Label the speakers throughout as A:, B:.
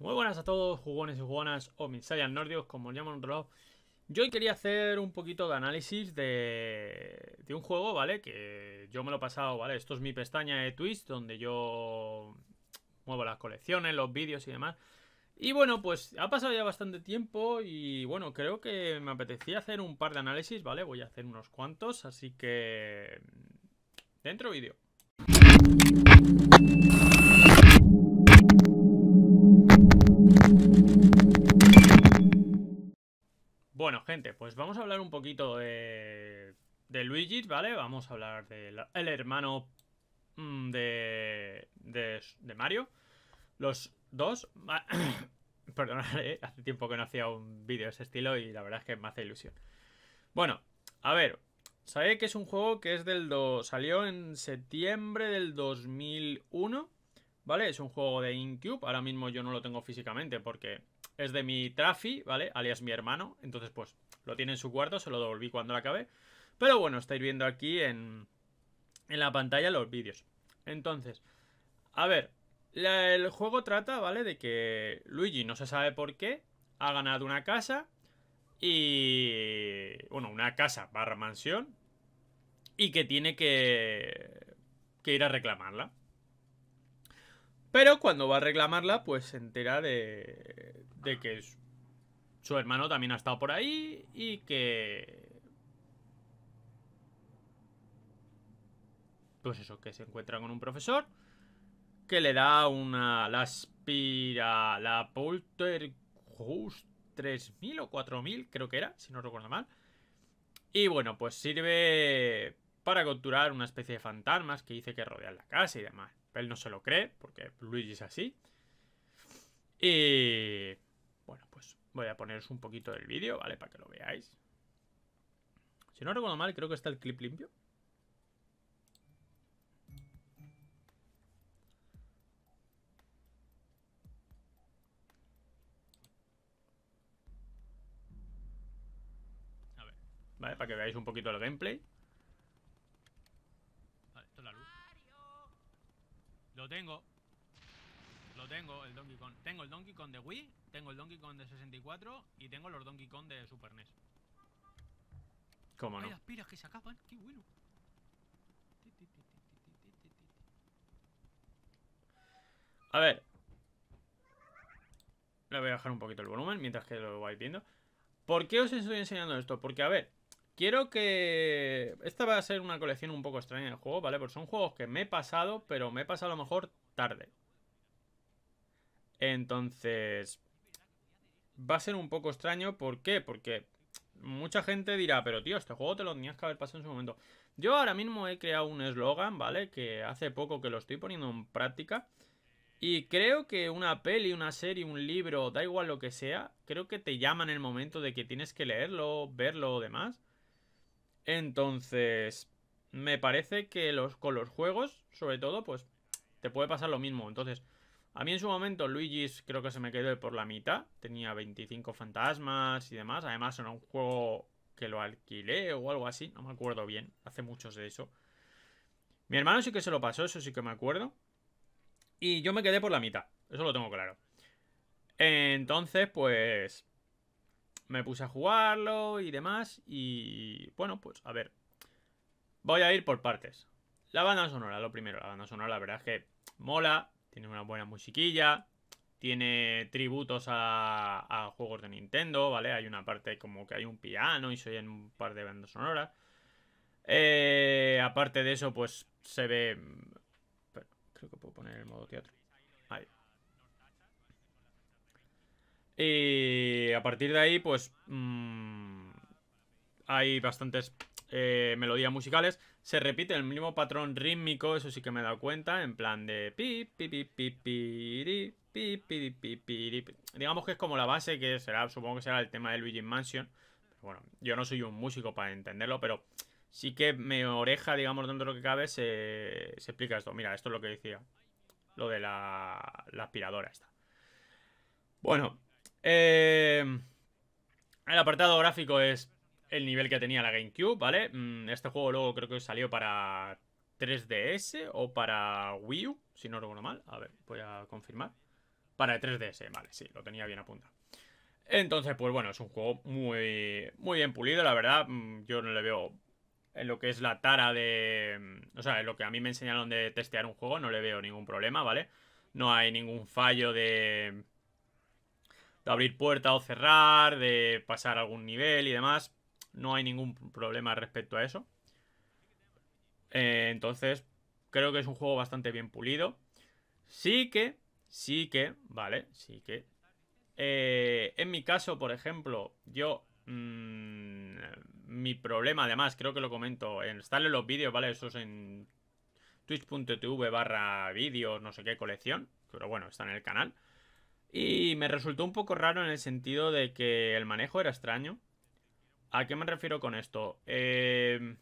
A: Muy buenas a todos, jugones y jugonas, o mis Nordios, como llaman otro lado. Yo hoy quería hacer un poquito de análisis de, de un juego, ¿vale? Que yo me lo he pasado, ¿vale? Esto es mi pestaña de Twitch, donde yo muevo las colecciones, los vídeos y demás. Y bueno, pues ha pasado ya bastante tiempo y bueno, creo que me apetecía hacer un par de análisis, ¿vale? Voy a hacer unos cuantos, así que... Dentro vídeo. Bueno, gente, pues vamos a hablar un poquito de, de Luigi, ¿vale? Vamos a hablar del hermano mm, de, de, Mario. Los dos... Perdonad, eh, hace tiempo que no hacía un vídeo de ese estilo y la verdad es que me hace ilusión. Bueno, a ver, sabéis que es un juego que es del... 2. salió en septiembre del 2001, ¿vale? Es un juego de Incube, ahora mismo yo no lo tengo físicamente porque es de mi Trafi, ¿vale? Alias mi hermano. Entonces, pues, lo tiene en su cuarto, se lo devolví cuando lo acabé. Pero bueno, estáis viendo aquí en, la pantalla los vídeos. Entonces, a ver, el juego trata, ¿vale? De que Luigi, no se sabe por qué, ha ganado una casa y... Bueno, una casa barra mansión y que tiene que, que ir a reclamarla. Pero cuando va a reclamarla, pues se entera de, que su, hermano también ha estado por ahí y que... Pues eso, que se encuentra con un profesor que le da una... La aspira... La Poltergeist 3000 o 4000, creo que era, si no recuerdo mal. Y bueno, pues sirve para capturar una especie de fantasmas que dice que rodean la casa y demás. Él no se lo cree, porque Luigi es así. Y... Bueno, pues voy a poneros un poquito del vídeo, ¿vale? Para que lo veáis. Si no recuerdo mal, creo que está el clip limpio. A ver, vale, para que veáis un poquito el gameplay. Lo tengo. Lo tengo, el Donkey Kong. Tengo el Donkey Kong de Wii, tengo el Donkey Kong de 64 y tengo los Donkey Kong de Super NES. ¿Cómo no? A ver. Le voy a bajar un poquito el volumen mientras que lo vais viendo. ¿Por qué os estoy enseñando esto? Porque, a ver, Quiero que... Esta va a ser una colección un poco extraña del juego, ¿vale? Porque son juegos que me he pasado, pero me he pasado a lo mejor tarde. Entonces... Va a ser un poco extraño, ¿por qué? Porque mucha gente dirá, pero tío, este juego te lo tenías que haber pasado en su momento. Yo ahora mismo he creado un eslogan, ¿vale? Que hace poco que lo estoy poniendo en práctica. Y creo que una peli, una serie, un libro, da igual lo que sea, creo que te llama en el momento de que tienes que leerlo, verlo o demás. Entonces, me parece que los, con los juegos, sobre todo, pues te puede pasar lo mismo. Entonces, a mí en su momento Luigi's creo que se me quedó por la mitad. Tenía 25 fantasmas y demás. Además era un juego que lo alquilé o algo así. No me acuerdo bien. Hace muchos de eso. Mi hermano sí que se lo pasó, eso sí que me acuerdo. Y yo me quedé por la mitad. Eso lo tengo claro. Entonces, pues me puse a jugarlo y demás. Y bueno, pues a ver. Voy a ir por partes. La banda sonora, lo primero. La banda sonora, la verdad es que mola. Tiene una buena musiquilla. Tiene tributos a, a juegos de Nintendo, ¿vale? Hay una parte como que hay un piano y soy en un par de bandas sonoras. Eh, aparte de eso, pues se ve... creo que puedo poner el modo teatro. Y a partir de ahí, pues... Mm, hay bastantes eh, melodías musicales. Se repite el mismo patrón rítmico, eso sí que me he dado cuenta, en plan de... Digamos que es como la base, que será, supongo que será el tema de Luigi Mansion. bueno, yo no soy un músico para entenderlo, pero sí que me oreja, digamos, dentro lo que cabe, se, se explica esto. Mira, esto es lo que decía. Lo de la, la aspiradora esta. Bueno, eh, el apartado gráfico es el nivel que tenía la GameCube, ¿vale? Mm, este juego luego creo que salió para 3DS o para Wii U, si no recuerdo mal. A ver, voy a confirmar. Para 3DS, vale, sí, lo tenía bien a Entonces, pues bueno, es un juego muy, muy bien pulido, la verdad. Mm, yo no le veo en lo que es la tara de... Mm, o sea, en lo que a mí me enseñaron de testear un juego, no le veo ningún problema, ¿vale? No hay ningún fallo de de abrir puerta o cerrar, de pasar algún nivel y demás. No hay ningún problema respecto a eso. Eh, entonces, creo que es un juego bastante bien pulido. Sí que, sí que, vale, sí que. Eh, en mi caso, por ejemplo, yo... Mm, mi problema, además, creo que lo comento, en, estar en los vídeos, ¿vale? Eso es en twitch.tv barra vídeos, no sé qué, colección. Pero bueno, está en el canal. Y me resultó un poco raro en el sentido de que el manejo era extraño. ¿A qué me refiero con esto? Eh,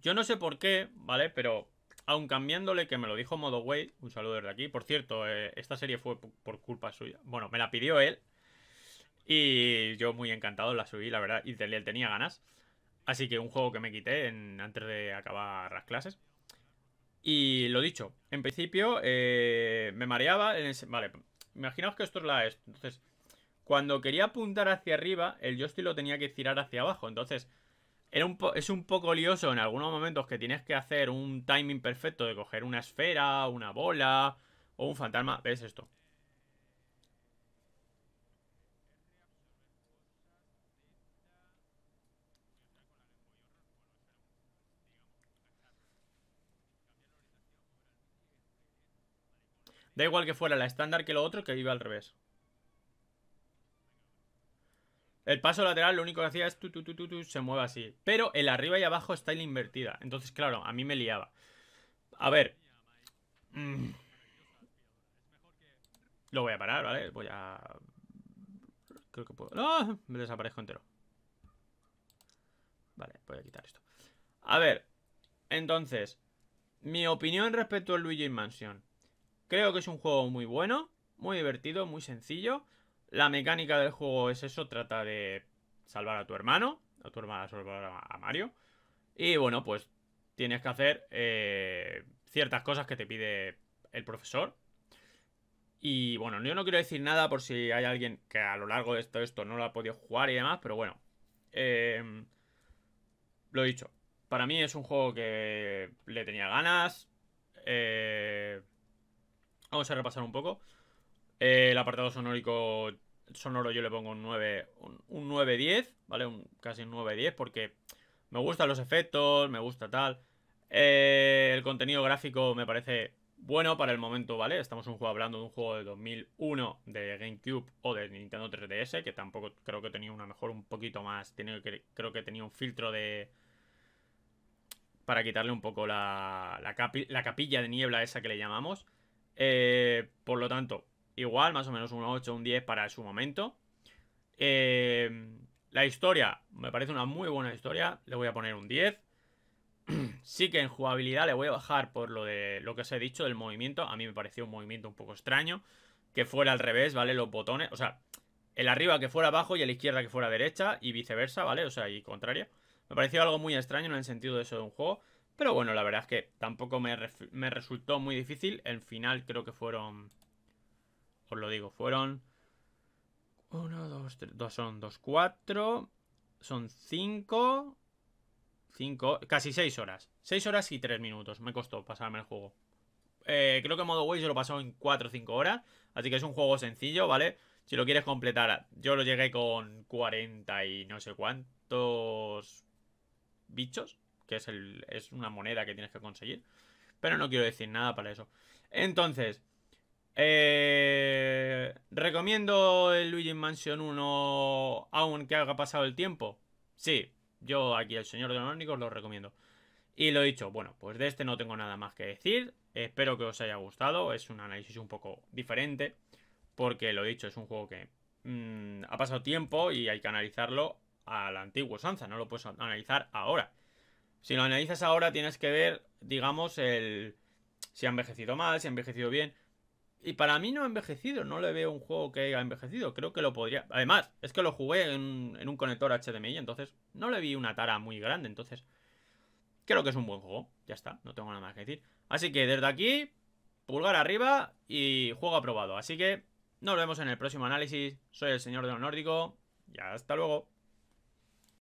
A: yo no sé por qué, ¿vale? Pero aun cambiándole, que me lo dijo modo way un saludo desde aquí. Por cierto, eh, esta serie fue por culpa suya. Bueno, me la pidió él. Y yo muy encantado la subí, la verdad, y él tenía ganas. Así que un juego que me quité antes de acabar las clases. Y lo dicho, en principio eh, me mareaba. En ese, vale, imaginaos que esto es la e Entonces, cuando quería apuntar hacia arriba, el joystick lo tenía que tirar hacia abajo. Entonces, era un es un poco lioso en algunos momentos que tienes que hacer un timing perfecto de coger una esfera, una bola o un fantasma. ¿Ves esto? Da igual que fuera la estándar que lo otro, que iba al revés. El paso lateral lo único que hacía es tu, tu, tu, tu, se mueve así. Pero el arriba y abajo está la invertida. Entonces, claro, a mí me liaba. A ver. Mm. Lo voy a parar, ¿vale? Voy a... Creo que puedo... ¡Ah! Me desaparezco entero. Vale, voy a quitar esto. A ver. Entonces, mi opinión respecto al Luigi Mansion. Creo que es un juego muy bueno, muy divertido, muy sencillo. La mecánica del juego es eso, trata de salvar a tu hermano, a tu hermana salvar a Mario. Y bueno, pues tienes que hacer eh, ciertas cosas que te pide el profesor. Y bueno, yo no quiero decir nada por si hay alguien que a lo largo de esto, esto no lo ha podido jugar y demás, pero bueno. Eh, lo dicho, para mí es un juego que le tenía ganas. Eh, Vamos a repasar un poco. Eh, el apartado sonórico, sonoro yo le pongo un 9, un, 9-10, ¿vale? Un, casi un 9 porque me gustan los efectos, me gusta tal. Eh, el contenido gráfico me parece bueno para el momento, ¿vale? Estamos un juego, hablando de un juego de 2001 de GameCube o de Nintendo 3DS, que tampoco creo que tenía una mejor un poquito más, creo que tenía un filtro de... para quitarle un poco la, la capilla de niebla esa que le llamamos. Eh, por lo tanto, igual, más o menos un 8, un 10 para su momento. Eh, la historia, me parece una muy buena historia, le voy a poner un 10. sí que en jugabilidad le voy a bajar por lo de lo que os he dicho del movimiento. A mí me pareció un movimiento un poco extraño. Que fuera al revés, ¿vale? Los botones, o sea, el arriba que fuera abajo y la izquierda que fuera derecha y viceversa, ¿vale? O sea, y contrario Me pareció algo muy extraño en el sentido de eso de un juego. Pero bueno, la verdad es que tampoco me, me resultó muy difícil. En final creo que fueron... Os lo digo, fueron... 1, 2, 3, 2 son 2, 4, son 5, 5, casi 6 horas. 6 horas y 3 minutos. Me costó pasarme el juego. Eh, creo que modo Way se lo pasó en 4 o 5 horas. Así que es un juego sencillo, ¿vale? Si lo quieres completar, yo lo llegué con 40 y no sé cuántos bichos que es, una moneda que tienes que conseguir. Pero no quiero decir nada para eso. Entonces, eh, recomiendo el Luigi Mansion 1 aunque haga pasado el tiempo. Sí, yo aquí el Señor de los lo recomiendo. Y lo he dicho, bueno, pues de este no tengo nada más que decir. Espero que os haya gustado. Es un análisis un poco diferente. Porque lo dicho, es un juego que mm, ha pasado tiempo y hay que analizarlo al antiguo sanza No lo puedes analizar ahora. Si lo analizas ahora, tienes que ver, digamos, el si ha envejecido mal, si ha envejecido bien. Y para mí no ha envejecido, no le veo un juego que haya envejecido. Creo que lo podría. Además, es que lo jugué en, en un conector HDMI, entonces no le vi una tara muy grande. Entonces, creo que es un buen juego. Ya está, no tengo nada más que decir. Así que desde aquí, pulgar arriba y juego aprobado. Así que nos vemos en el próximo análisis. Soy el señor de lo nórdico y hasta luego.